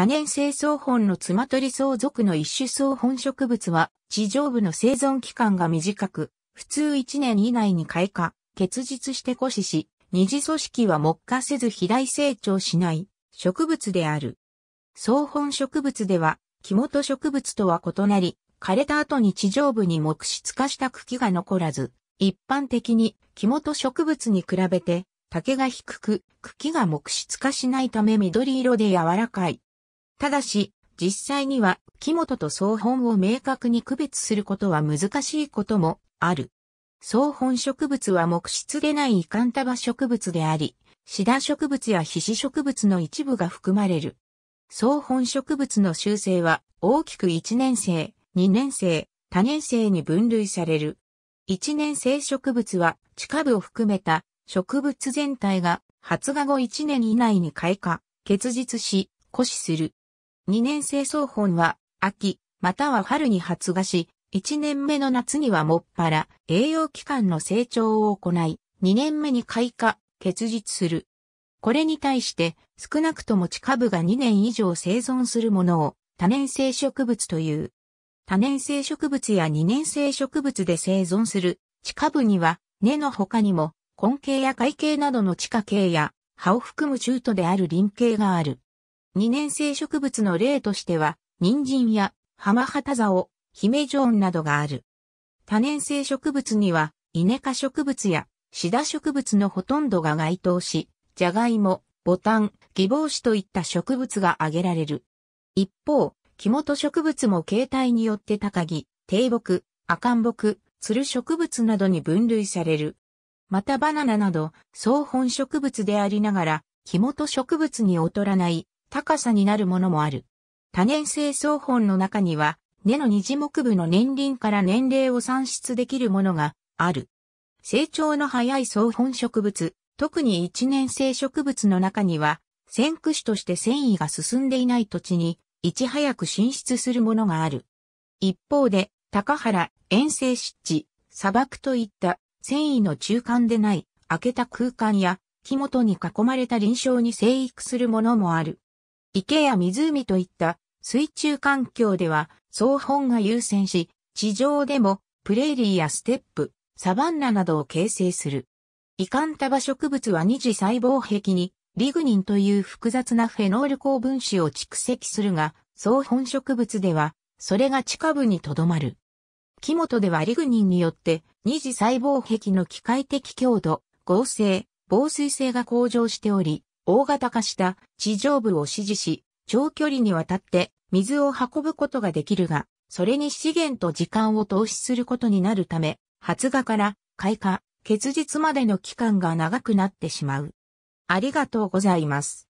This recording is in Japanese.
多年生草本のツマトリソ属の一種草本植物は、地上部の生存期間が短く、普通1年以内に開花、結実して枯死し、二次組織は木化せず肥大成長しない植物である。草本植物では、木元植物とは異なり、枯れた後に地上部に木質化した茎が残らず、一般的に木元植物に比べて竹が低く、茎が木質化しないため緑色で柔らかいただし、実際には、木本と総本を明確に区別することは難しいこともある。総本植物は木質でないイカンタバ植物であり、シダ植物や皮脂植物の一部が含まれる。総本植物の修正は大きく1年生、2年生、多年生に分類される。1年生植物は地下部を含めた植物全体が発芽後1年以内に開花、結実し、枯死する。2年生草本は、秋、または春に発芽し、1年目の夏にはもっぱら、栄養器官の成長を行い、2年目に開花、結実する。これに対して、少なくとも地下部が2年以上生存するものを、多年生植物という。多年生植物や2年生植物で生存する、地下部には、根の他にも、根茎や海茎などの地下茎や、葉を含む中途である輪茎がある。二年生植物の例としては、人参やハマザオ、竿、メジョーンなどがある。多年生植物には、イネ科植物やシダ植物のほとんどが該当し、ジャガイモ、ボタン、ギボウシといった植物が挙げられる。一方、木本植物も形態によって高木、低木、赤ん木、ツル植物などに分類される。またバナナなど、総本植物でありながら、木本植物に劣らない高さになるものもある。多年生草本の中には、根の二次木部の年輪から年齢を算出できるものがある。成長の早い草本植物、特に一年生植物の中には、先駆種として繊維が進んでいない土地に、いち早く進出するものがある。一方で、高原、遠征湿地、砂漠といった繊維の中間でない、開けた空間や、木元に囲まれた臨床に生育するものもある。池や湖といった水中環境では草本が優先し、地上でもプレーリーやステップ、サバンナなどを形成する。イカンタバ植物は二次細胞壁にリグニンという複雑なフェノール高分子を蓄積するが、草本植物ではそれが地下部にとどまる。木本ではリグニンによって二次細胞壁の機械的強度、合成、防水性が向上しており、大型化した地上部を支持し、長距離にわたって水を運ぶことができるが、それに資源と時間を投資することになるため、発芽から開花、結実までの期間が長くなってしまう。ありがとうございます。